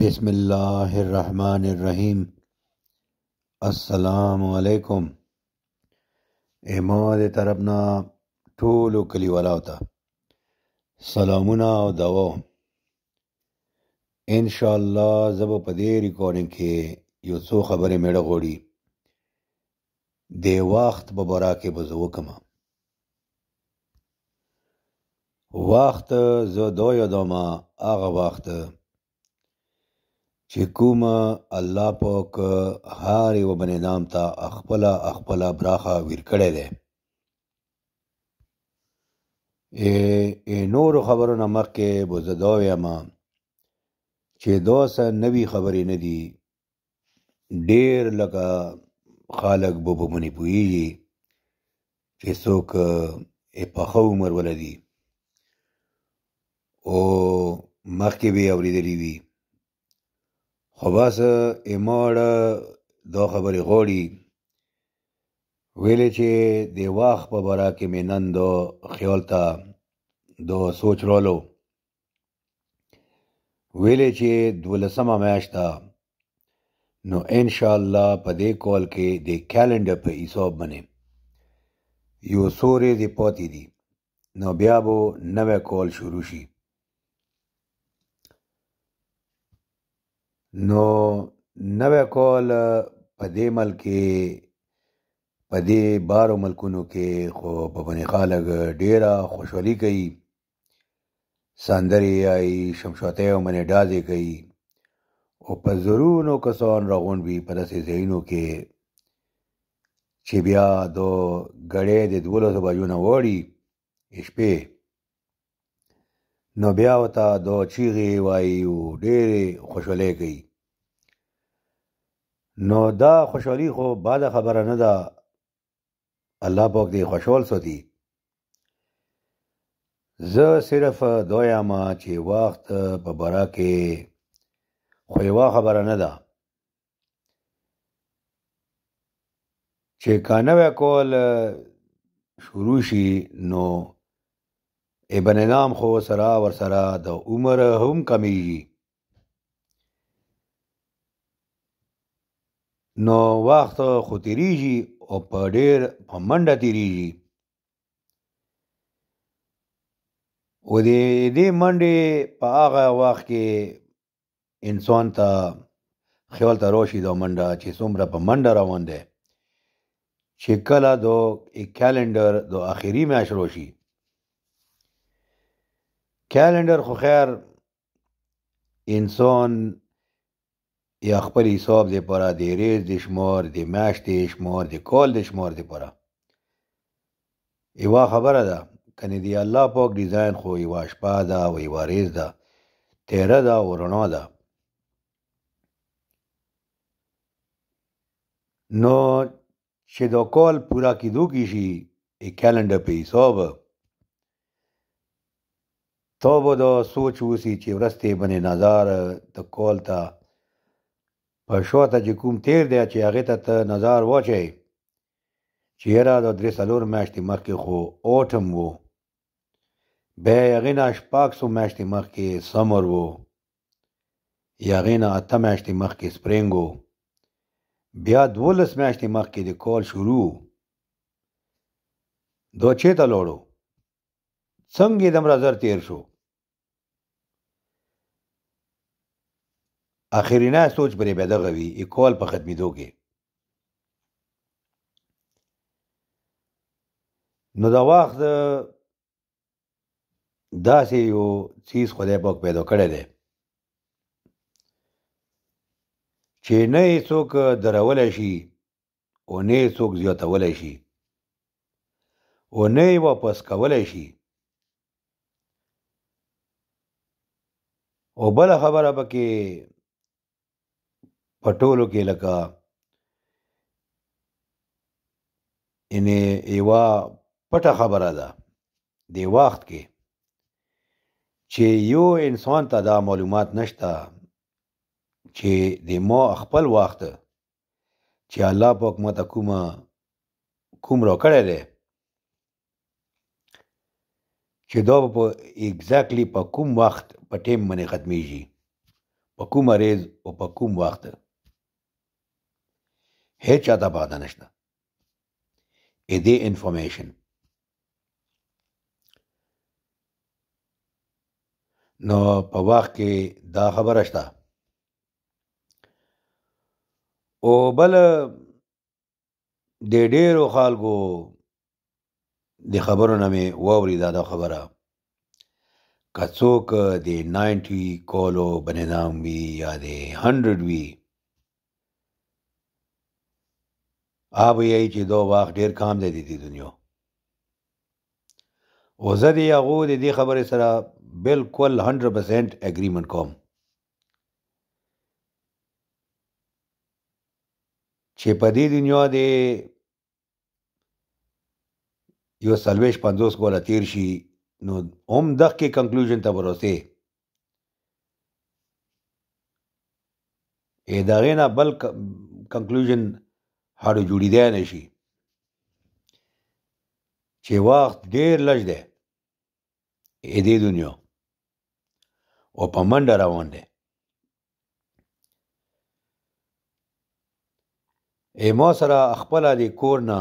بسم اللہ الرحمن الرحیم السلام علیکم ایما د طرفنا ټولو کلیوالو ته سلامونه او دوا ان شاء الله زب په دې ریکارډینګ کې یو څو خبرې میړه غوړي د وخت په بارا کې به زه وکم وخت زه دا یادومه هغه وخت چې کومه الله پاک هر یو بني نام ته خپل خپل براخه ور کړی دی ا نور خبرونه مخکې بوزداو یم چې دا سه نوی خبرې نه دي ډیر لکه خالق بوبمنی پویږي چې څوک په خو عمر ولدي او مخکې به اوریدلی وي خو بس ایماړه دا خبرې غواړي ویلې چې د وخت په باره کې مې نن دا خیال ته دا سوچ رالو ویلې چې دولسمه میاشت نو ان شاء الله په دې کال کې د کیلنډر په حساب باندې یو سورې دې پاتې دي نو بیا به نوی کال شروع شي نو نوې کول په دې ملک کې په دې بارو ملکونو کې خو په بنې خلک ډیره خوشحالي کوي سندرې آی شمشوتې او منې ډازې کوي او په زرونو کسان راغون وي په داسې ځایونو کې چې بیا دو ګړې د دولسو بجو نه وړي شپې نو بیا وته د چیغې وایي او ډېرې خوشحالۍ کوي نو دا خوشحالي خو بعد خبره نه ده الله پاک دې خوشحال ساتي زه صرف دویا ما چې وخت په باره کې خو یوه خبره نه ده چې کانوی کول شروع شي نو ابن نام خو سره ور سره د عمر هم کمیږي نو وخت خو تیریږي او په ډیر په منډه تیریږي او دې دې منډې په هغه وخت کې انسان ته خیال ته روشي دا منډه چې څومره په منډه روان دی چې کله دو کیلندر دو آخري میاش روشي کلندر خو خیر انسان یا خپل حساب دی پاره د ریز د شمار د میاشت د شمار د کال د شمار دی پاره یوه خبره ده کنه دی الله پاک ډیزاین خو یوه شپه ده او یوه ریز ده تیره ده او رڼا ده نو چې دا کال پورا کیدو کیږي ای کلندر په حساب تا به دا سوچ وسی چې ورستې بنې نظر د کول ته په شو ته چې کوم تیر دی چې هغې ته ته نظر واچئ چې یاره دا درې څلور میاشتې مخکې خو اوټم و بیا هغې نه شپږ سو میاشتې مخکې سمر و یا هغې نه اته میاشتې مخکې سپرینګ و بیا دولس میاشتې مخکې د کال شروع دا چېرته لاړو څنګه یې دومره زر تیر شو اخرینه سوچ بری به دغه وي اکوال په ختمېدو کې نو دا وخت داسې یو چیز خدای پاک پیدا کړی دی چې نه یې څوک درولی شي او نه یې څوک زیاتولی شي او نه یې واپس کولی شي او بله خبره پکې په ټولو کې لکه انې یوه پټه خبره ده دی وخت کې چې یو انسان ته دا معلومات نشته چې د ما خپل وخت چې الله پاک ماته کومه کوم را کړی دی چې دا په اگزیکټلی په کوم وخت په ټیم باندې ختمیږي په کوم ریز او په کوم وخت هیڅ چاته پاته نشته اې دې انفارمیشن نو په واخ کې دا خبره شته او بل د ډېرو خلکو د خبرو نه مې واورېده دا خبره که څوک د ناینټي کولو بنظام وي یا د هنډرډ وي آب یې چې دو وخت ډیر کام دی د دنیا او زه د هغو د دې خبرې سره بالکل 100% اګریمنت کوم چې په دې دنیا د یو سلویش 50 کوله تیر شي نو هم دغه کې کنکلوژن ته ورسه ا دغه نه بل کنکلوژن هر جوړیدای نشي چې وخت ډیر لږ دی اې دې دنیا او په منډه روان دی ما سره خپله د کور نه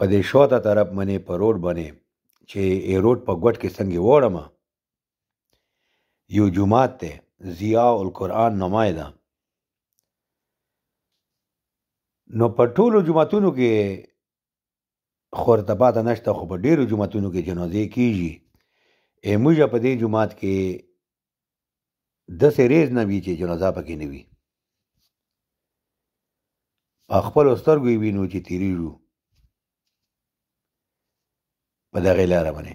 په دې شاته طرف منې په روډ باندې چې ای روډ په ګوټ کې څنګه وړم یو جومات دی ضیاء القرآن نمای ده نو په ټولو جمعتونو کې خورتپات نشته خو په ډیرو جمعتونو کې جنازې کیږي موږ په دې جمعات کې داسې ریز نه وي چې جنازه پکې نه وي په خپلو سترګو یې وینو چې تیریږو په دغې لاره باندې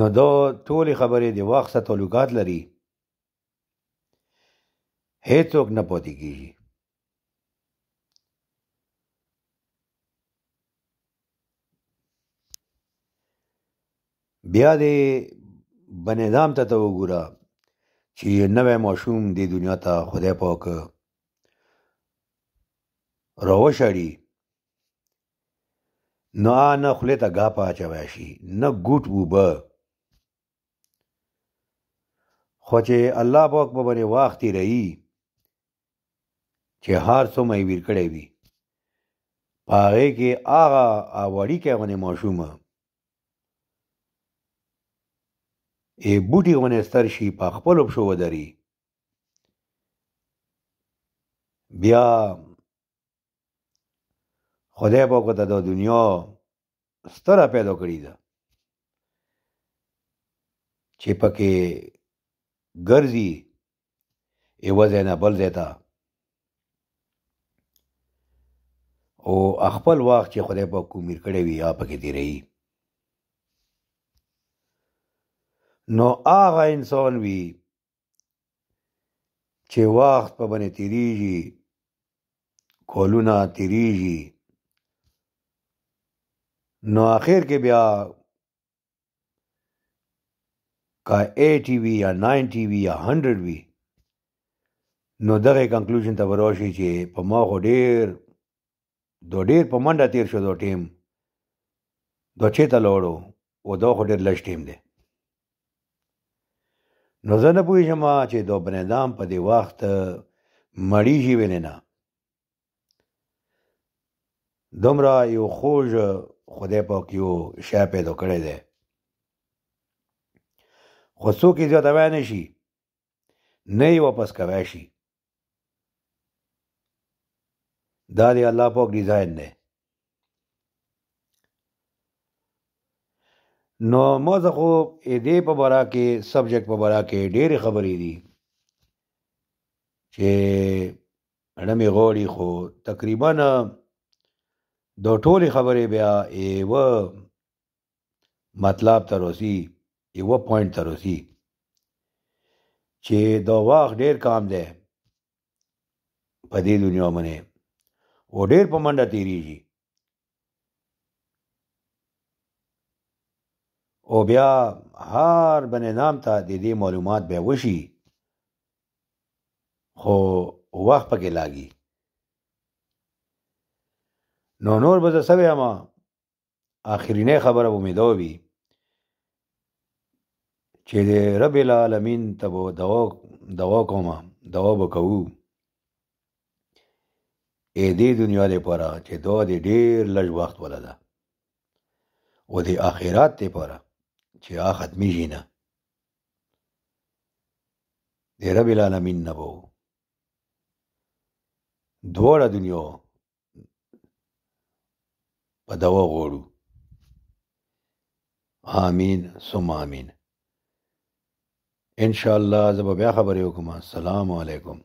نو دا ټولې خبرې د وخت تعلقات لري هېڅوک نه پاتې کېږي. بیا دې بنظام ته ته وګوره چې نوی ماشوم دې دنیا ته خدای پاک راوشړي نو نه خولې ته ګا پاچوی شي نه ګوټ اوبه خو چې الله پاک به بنې واخ تېروي چې هر څومره ویر کړی وي په هغې کې هغه وړیکی غونې ماشومه ای بوټي غونې ستر شي په خپلو پښو ودري بیا خدای پاک ته د دنیا ستره پیدا کړې ده چې پکې ګرځي یو ځای نه بل ځای ته او خپل وخت چې خدای په کومیر کړی وي هغه پکې تیروي نو هغه انسان وي چې وخت په باندې تیریږي کولونه تیریږي نو اخر کې بیا کا 80 وی یا 90 وی یا 100 وی نو دغه کنکلوژن ته ورشي چې په ما خو ډیر دو ډیر په منډه تیر شو دو ټیم دوچې ته لوړو او دو خو ډېر لږ ټیم دی نو زه نه پوهېږم چې دو بنیدام په دې وخت مړیږي ولې نه دومره یو خوږ خدای پاک یو شی پیدا کړی دی خو څوک یې زیاته وای نه شي نه یې واپس کوی شي دا د الله پاک ډیزاین دی نو موزه خو دې په باره کې سبجیکټ په باره کې ډېرې خبرې دي چې اړه مې غوړي خو تقریبا د ټولې خبرې بیا و مطلب تر اوسي یو پوینټ تر اوسي چې دا واخ ډېر کام دی په دې دنیا باندې و ډیر په منډه تیریږي او بیا هر بنې نام ته د دې معلومات به وشي خو وخت پکې لاګي نو نور به زه سوی اما آخرینه خبره به امیده وي چې د رب العالمین ته به دوا دوا کوم دوا به کوو اې دې دنیا لپاره چې دا د ډېر لږ وخت ولا ده او د آخرات لپاره چې هغه ختمیږي نه د رب العالمین نه به دواړه دنیا په دوا غوړو آمین ثم آمین ان شاء الله زه به بیا خبرې وکم السلام علیکم